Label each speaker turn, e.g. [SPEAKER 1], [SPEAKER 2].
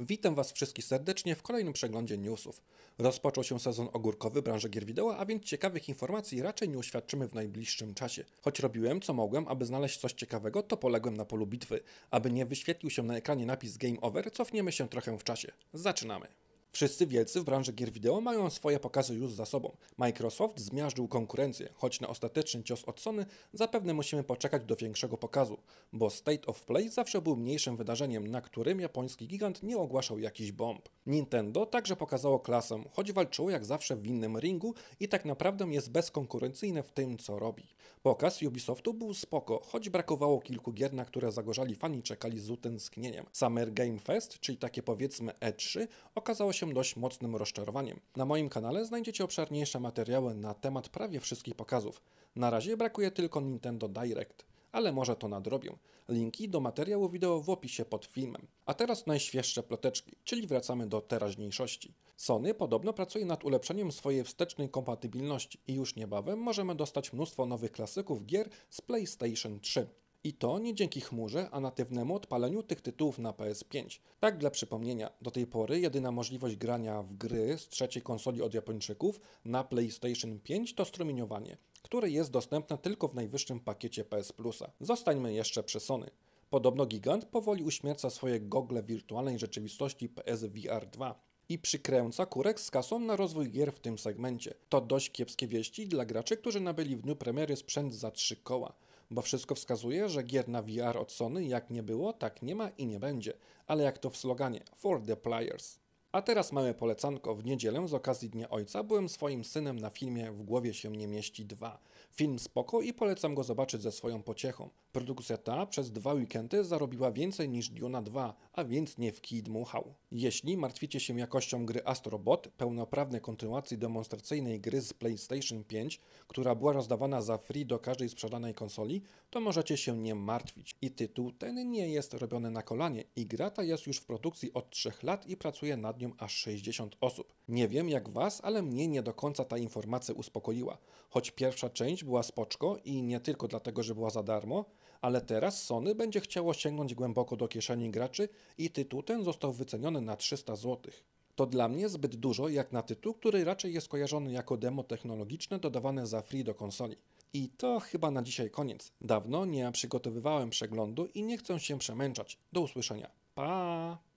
[SPEAKER 1] Witam Was wszystkich serdecznie w kolejnym przeglądzie newsów. Rozpoczął się sezon ogórkowy branży gier wideo, a więc ciekawych informacji raczej nie uświadczymy w najbliższym czasie. Choć robiłem co mogłem, aby znaleźć coś ciekawego, to poległem na polu bitwy. Aby nie wyświetlił się na ekranie napis Game Over, cofniemy się trochę w czasie. Zaczynamy. Wszyscy wielcy w branży gier wideo mają swoje pokazy już za sobą. Microsoft zmiażdżył konkurencję, choć na ostateczny cios od Sony zapewne musimy poczekać do większego pokazu, bo State of Play zawsze był mniejszym wydarzeniem, na którym japoński gigant nie ogłaszał jakiś bomb. Nintendo także pokazało klasę, choć walczyło jak zawsze w innym ringu i tak naprawdę jest bezkonkurencyjne w tym, co robi. Pokaz Ubisoftu był spoko, choć brakowało kilku gier, na które zagorzali fani czekali z utęsknieniem. Summer Game Fest, czyli takie powiedzmy E3, okazało się dość mocnym rozczarowaniem. Na moim kanale znajdziecie obszerniejsze materiały na temat prawie wszystkich pokazów. Na razie brakuje tylko Nintendo Direct ale może to nadrobię. Linki do materiału wideo w opisie pod filmem. A teraz najświeższe ploteczki, czyli wracamy do teraźniejszości. Sony podobno pracuje nad ulepszeniem swojej wstecznej kompatybilności i już niebawem możemy dostać mnóstwo nowych klasyków gier z PlayStation 3. I to nie dzięki chmurze, a natywnemu odpaleniu tych tytułów na PS5. Tak dla przypomnienia, do tej pory jedyna możliwość grania w gry z trzeciej konsoli od Japończyków na PlayStation 5 to strumieniowanie, które jest dostępne tylko w najwyższym pakiecie PS Plusa. Zostańmy jeszcze przy Sony. Podobno gigant powoli uśmierca swoje gogle wirtualnej rzeczywistości PSVR 2 i przykręca kurek z kasą na rozwój gier w tym segmencie. To dość kiepskie wieści dla graczy, którzy nabyli w dniu premiery sprzęt za trzy koła bo wszystko wskazuje, że gier na VR od Sony jak nie było, tak nie ma i nie będzie. Ale jak to w sloganie For the Players. A teraz mamy polecanko. W niedzielę z okazji Dnia Ojca byłem swoim synem na filmie W głowie się nie mieści 2. Film spoko i polecam go zobaczyć ze swoją pociechą. Produkcja ta przez dwa weekendy zarobiła więcej niż Duna 2, a więc nie w kij dmuchał. Jeśli martwicie się jakością gry Astrobot, pełnoprawnej kontynuacji demonstracyjnej gry z PlayStation 5, która była rozdawana za free do każdej sprzedanej konsoli, to możecie się nie martwić. I tytuł ten nie jest robiony na kolanie i gra ta jest już w produkcji od 3 lat i pracuje nad nią aż 60 osób. Nie wiem jak Was, ale mnie nie do końca ta informacja uspokoiła. Choć pierwsza część była spoczko i nie tylko dlatego, że była za darmo, ale teraz Sony będzie chciało sięgnąć głęboko do kieszeni graczy i tytuł ten został wyceniony na 300 zł. To dla mnie zbyt dużo jak na tytuł, który raczej jest kojarzony jako demo technologiczne dodawane za free do konsoli. I to chyba na dzisiaj koniec. Dawno nie przygotowywałem przeglądu i nie chcę się przemęczać. Do usłyszenia. Pa!